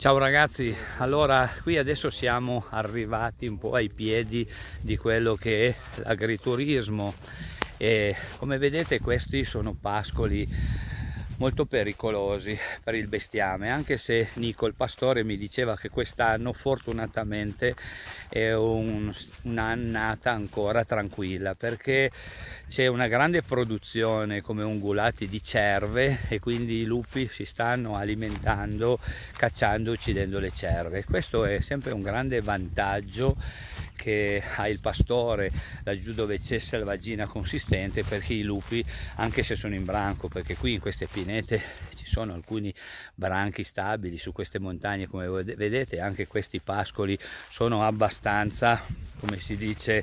Ciao ragazzi, allora qui adesso siamo arrivati un po' ai piedi di quello che è l'agriturismo e come vedete questi sono pascoli molto pericolosi per il bestiame anche se Nico il pastore mi diceva che quest'anno fortunatamente è un, un'annata ancora tranquilla perché c'è una grande produzione come ungulati di cerve e quindi i lupi si stanno alimentando cacciando uccidendo le cerve questo è sempre un grande vantaggio che ha il pastore laggiù dove c'è selvaggina consistente perché i lupi anche se sono in branco perché qui in queste pinete tenete ci sono alcuni branchi stabili su queste montagne come vedete anche questi pascoli sono abbastanza come si dice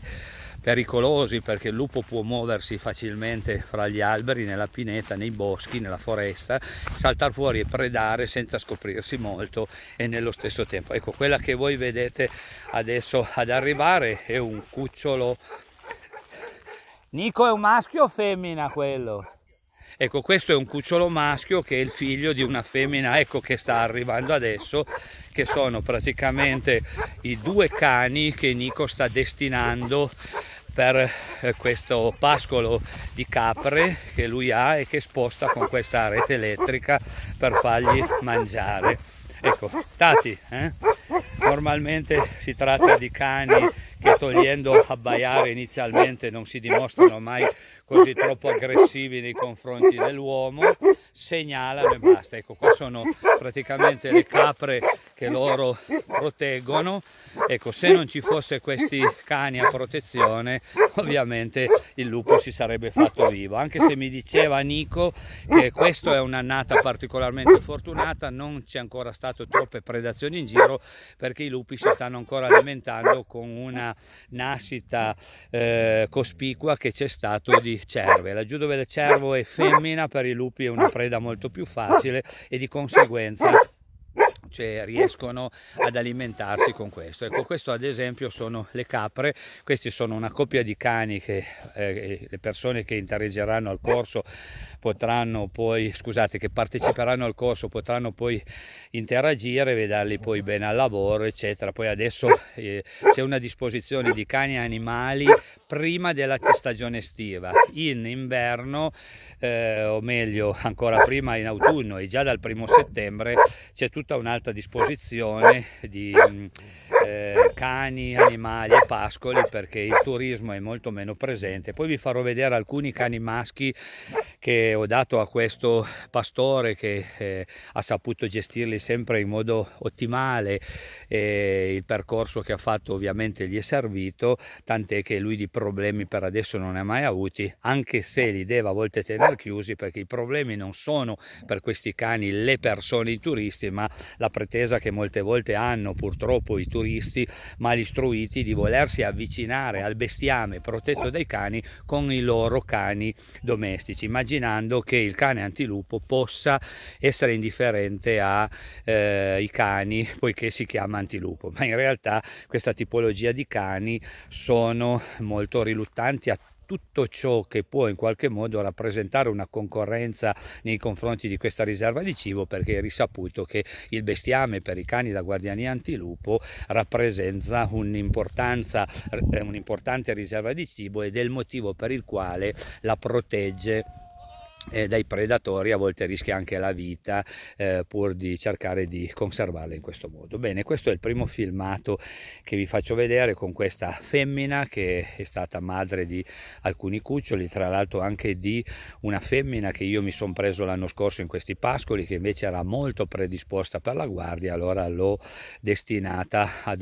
pericolosi perché il lupo può muoversi facilmente fra gli alberi, nella pineta, nei boschi, nella foresta, saltare fuori e predare senza scoprirsi molto e nello stesso tempo. Ecco, quella che voi vedete adesso ad arrivare è un cucciolo. Nico è un maschio o femmina quello? Ecco, questo è un cucciolo maschio che è il figlio di una femmina, ecco che sta arrivando adesso, che sono praticamente i due cani che Nico sta destinando per eh, questo pascolo di capre che lui ha e che sposta con questa rete elettrica per fargli mangiare. Ecco, Tati, eh? normalmente si tratta di cani che togliendo abbaiare inizialmente non si dimostrano mai così troppo aggressivi nei confronti dell'uomo, segnalano e basta. Ecco, qua sono praticamente le capre che loro proteggono. Ecco, se non ci fosse questi cani a protezione, ovviamente il lupo si sarebbe fatto vivo. Anche se mi diceva Nico che questa è un'annata particolarmente fortunata, non c'è ancora stato troppe predazioni in giro perché i lupi si stanno ancora alimentando con una nascita eh, cospicua che c'è stato di cerve. Laggiù dove il cervo è femmina per i lupi è una preda molto più facile e di conseguenza cioè eh. riescono ad alimentarsi con questo. Ecco, questo ad esempio sono le capre, questi sono una coppia di cani che eh, le persone che interaggiranno al corso potranno poi, scusate, che parteciperanno al corso potranno poi interagire, vederli poi bene al lavoro, eccetera. Poi adesso eh, c'è una disposizione di cani e animali prima della stagione estiva, in inverno, eh, o meglio ancora prima in autunno e già dal primo settembre c'è tutta un'altra alta disposizione di eh, cani, animali e pascoli perché il turismo è molto meno presente. Poi vi farò vedere alcuni cani maschi che ho dato a questo pastore che eh, ha saputo gestirli sempre in modo ottimale e il percorso che ha fatto ovviamente gli è servito, tant'è che lui di problemi per adesso non ne ha mai avuti, anche se li deve a volte tenere chiusi perché i problemi non sono per questi cani le persone, i turisti, ma la pretesa che molte volte hanno purtroppo i turisti mal istruiti di volersi avvicinare al bestiame protetto dai cani con i loro cani domestici, immaginando che il cane antilupo possa essere indifferente ai eh, cani poiché si chiama antilupo, ma in realtà questa tipologia di cani sono molto riluttanti a tutto ciò che può in qualche modo rappresentare una concorrenza nei confronti di questa riserva di cibo perché è risaputo che il bestiame per i cani da guardiani antilupo rappresenta un'importanza, eh, un'importante riserva di cibo ed è il motivo per il quale la protegge eh, dai predatori, a volte rischia anche la vita eh, pur di cercare di conservarla in questo modo. Bene, questo è il primo filmato che vi faccio vedere con questa femmina che è stata madre di alcuni cuccioli, tra l'altro anche di una femmina che io mi sono preso l'anno scorso in questi pascoli che invece era molto predisposta per la guardia, allora l'ho destinata ad,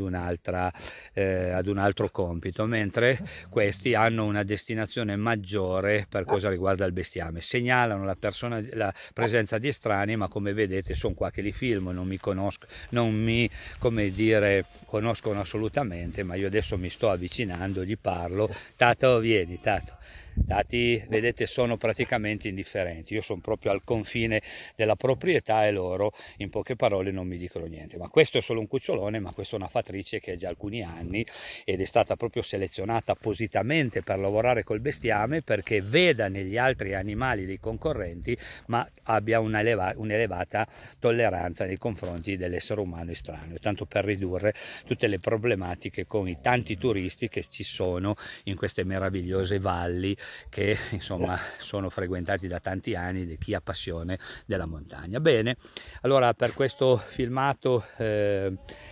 eh, ad un altro compito, mentre questi hanno una destinazione maggiore per cosa riguarda il bestiame. Segnale segnalano la, persona, la presenza di estranei, ma come vedete sono qua che li filmo, non mi conosco, non mi, come dire, conoscono assolutamente, ma io adesso mi sto avvicinando, gli parlo, Tato vieni, Tato dati vedete sono praticamente indifferenti io sono proprio al confine della proprietà e loro in poche parole non mi dicono niente ma questo è solo un cucciolone ma questa è una fatrice che è già alcuni anni ed è stata proprio selezionata appositamente per lavorare col bestiame perché veda negli altri animali dei concorrenti ma abbia un'elevata tolleranza nei confronti dell'essere umano estraneo tanto per ridurre tutte le problematiche con i tanti turisti che ci sono in queste meravigliose valli che insomma sono frequentati da tanti anni di chi ha passione della montagna. Bene, allora per questo filmato eh,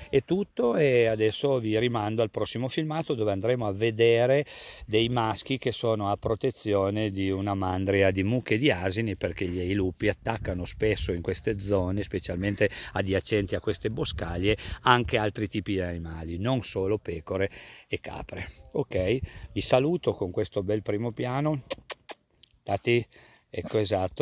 è tutto e adesso vi rimando al prossimo filmato dove andremo a vedere dei maschi che sono a protezione di una mandria di mucche e di asini perché i lupi attaccano spesso in queste zone, specialmente adiacenti a queste boscaglie, anche altri tipi di animali, non solo pecore e capre. Ok, vi saluto con questo bel primo piano piano date ecco esatto